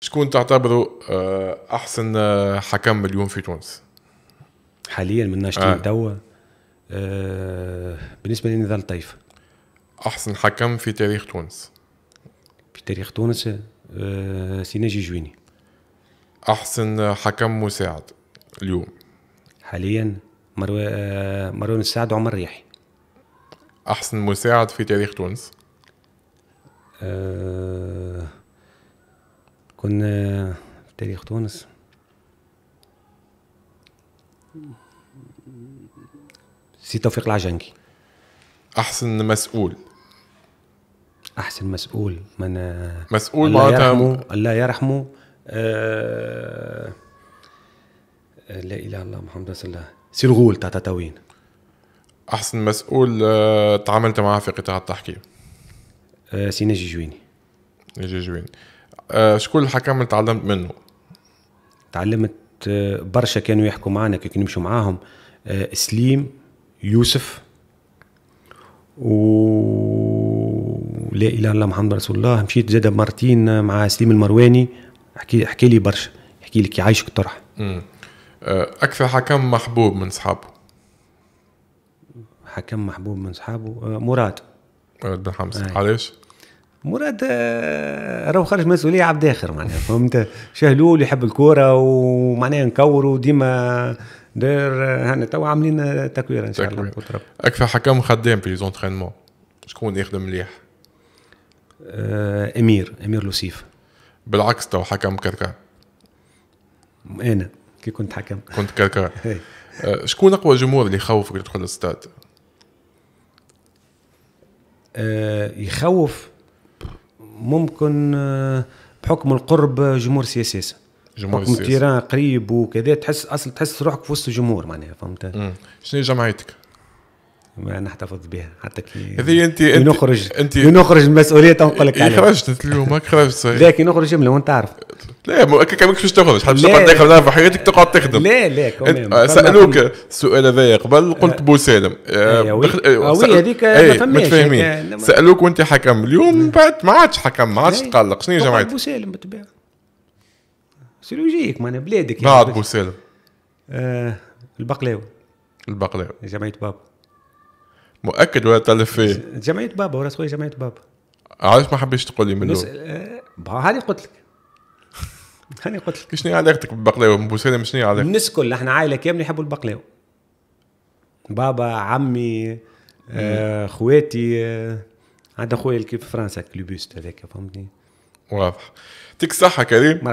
شكون تعتبره آه، احسن آه، حكم اليوم في تونس؟ حاليا من ناشطين آه. توا آه بالنسبه لنضال طيف احسن حكم في تاريخ تونس في تاريخ تونس آه سيناجي جويني احسن حكم مساعد اليوم حاليا مروان آه مروان السعد وعمر الريحي احسن مساعد في تاريخ تونس آه كنا في تاريخ تونس سي توفيق العجنكي احسن مسؤول احسن مسؤول من مسؤول الله يرحمه الله يرحمه آه لا اله الا الله محمد رسول الله سي الغول تاع تطاوين احسن مسؤول آه تعاملت معاه في قطاع التحكيم آه سي نجي جويني نجي جويني آه، شكون الحكم اللي تعلمت منه؟ تعلمت آه، برشا كانوا يحكوا معنا كي نمشوا معاهم آه، سليم يوسف و لا اله الا الله محمد رسول الله مشيت زاد مرتين مع سليم المرواني حكي حكي لي برشا يحكي لك يعيشك الطرح اكثر حكم محبوب من صحابه حكم محبوب من صحابه مراد مراد بن حمزه علاش؟ مراد آه، راهو خرج مسؤوليه عبد اخر معناها فهمت شهلول يحب الكوره ومعناها نكوروا ديما دار آه، هنا توا عاملين آه، تكوير ان شاء الله اكثر حكم خدام في ليزونترينمون شكون يخدم مليح؟ امير امير لوسيف بالعكس تو حكم كركا انا كي كنت حكم كنت كركا إيه. شكون اقوى جمهور اللي يخوفك تدخل الاستاد؟ يخوف ممكن آه، بحكم القرب آه، جمهور سي اس اس جمهور بحكم التيران قريب وكذا تحس اصل تحس روحك في وسط الجمهور معناها فهمت شنو جمعيتك؟ ما نحتفظ بها حتى كي هذه انت نخرج انت نخرج المسؤوليه تنقلك لك عليها خرجت اليوم خرجت لا كي نخرج جمله وانت عارف ليه ما كملك مش تاخذ باش تقعد تاخذ في حياتك تقعد تخدم لا لا آه، سالوك السؤال هذا قبل قلت آه. آه، سالم اوي هذيك ما إيه، فهمتش سالوك وانت حكم اليوم بعد ما عادش حكم ما عادش تقلق شنو يا جماعه سالم بالطبيعه سي لوجيك معنا بلادك يعني. بعد سالم البقلاوي البقلاوي جمعيه بابا مؤكد ولا تلف فيه جمعيه بابا ورا سوي جمعيه بابا علاش ما حبيتش تقول لي من هذه قلت لك هاني قلت لك شنو علاقتك بالبقلاوه ابو سالم شنو علاقتك؟ الناس الكل احنا عائله كامله يحبوا البقلاوه بابا عمي آه خواتي آه عندنا خويا اللي فرنسا كلوبيست هذاك فهمتني واضح يعطيك الصحه كريم مرحبا